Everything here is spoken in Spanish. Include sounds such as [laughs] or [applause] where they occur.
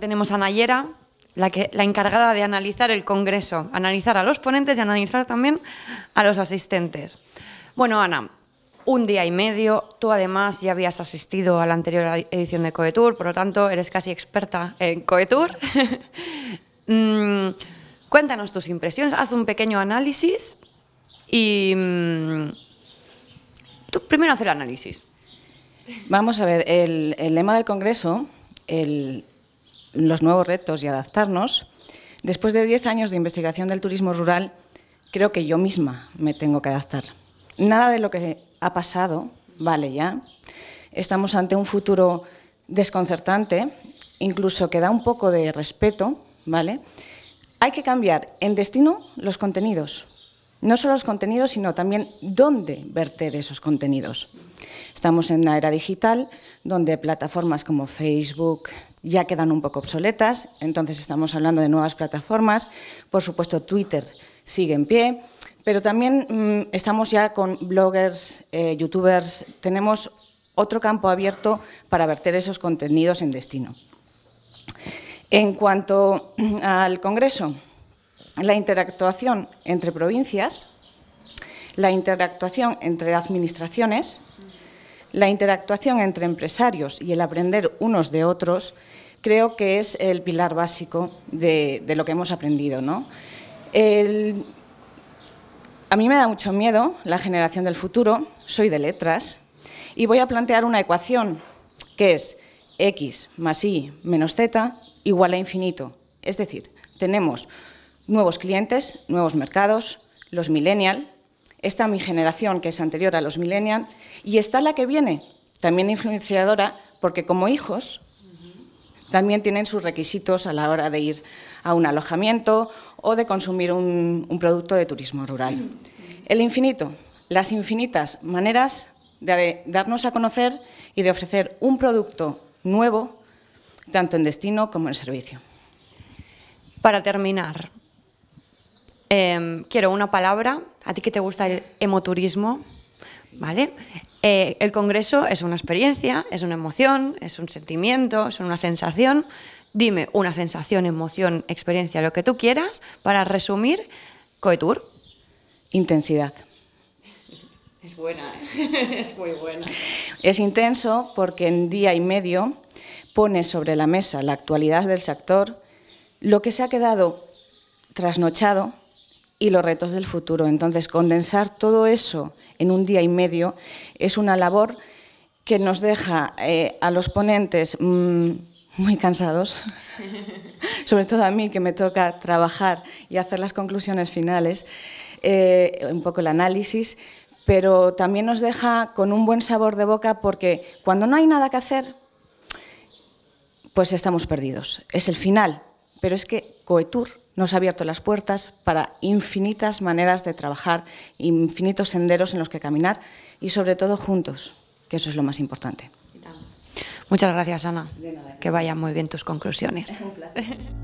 tenemos a Nayera, la, la encargada de analizar el Congreso, analizar a los ponentes y analizar también a los asistentes. Bueno, Ana, un día y medio. Tú además ya habías asistido a la anterior edición de Coetur, por lo tanto eres casi experta en Coetur. [laughs] Mm, cuéntanos tus impresiones, haz un pequeño análisis y mm, tú primero haz el análisis. Vamos a ver, el lema del Congreso, el, los nuevos retos y adaptarnos, después de 10 años de investigación del turismo rural, creo que yo misma me tengo que adaptar. Nada de lo que ha pasado vale ya. Estamos ante un futuro desconcertante, incluso que da un poco de respeto, ¿vale? Hay que cambiar en destino los contenidos. No solo los contenidos, sino también dónde verter esos contenidos. Estamos en la era digital donde plataformas como Facebook, ya quedan un poco obsoletas, entonces estamos hablando de nuevas plataformas. Por supuesto, Twitter sigue en pie, pero también mm, estamos ya con bloggers, eh, youtubers, tenemos otro campo abierto para verter esos contenidos en destino. En cuanto mm, al Congreso, la interactuación entre provincias, la interactuación entre administraciones, la interactuación entre empresarios y el aprender unos de otros creo que es el pilar básico de, lo que hemos aprendido. a mí me da mucho miedo la generación del futuro, soy de letras, y voy a plantear una ecuación que es x más y menos z igual a infinito. Es decir, tenemos nuevos clientes, nuevos mercados, los millennials está mi generación, que es anterior a los millennials, y está la que viene, también influenciadora, porque como hijos también tienen sus requisitos a la hora de ir a un alojamiento o de consumir un producto de turismo rural. El infinito, las infinitas maneras de darnos a conocer y de ofrecer un producto nuevo, tanto en destino como en servicio. Para terminar, Em, quiero una palabra. ¿A ti que te gusta el emoturismo? ¿Vale? Eh, el congreso es una experiencia, es una emoción, es un sentimiento, es una sensación. Dime una sensación, emoción, experiencia, lo que tú quieras, para resumir Coetur. Intensidad. Es buena, ¿eh? [laughs] es muy buena. Es intenso porque en día y medio pone sobre la mesa la actualidad del sector, lo que se ha quedado trasnochado y los retos del futuro. Entonces, condensar todo eso en un día y medio es una labor que nos deja eh, a los ponentes mm, muy cansados, [laughs] sobre todo a mí que me toca trabajar y hacer las conclusiones finales, eh, un poco el análisis, pero también nos deja con un buen sabor de boca porque cuando no hay nada que hacer, pues estamos perdidos. Es el final, pero es que Coetur nos ha abierto las puertas para infinitas maneras de trabajar, infinitos senderos en los que caminar y sobre todo juntos, que eso es lo más importante. Muchas gracias, Ana. Que vayan muy bien tus conclusiones. Es [laughs]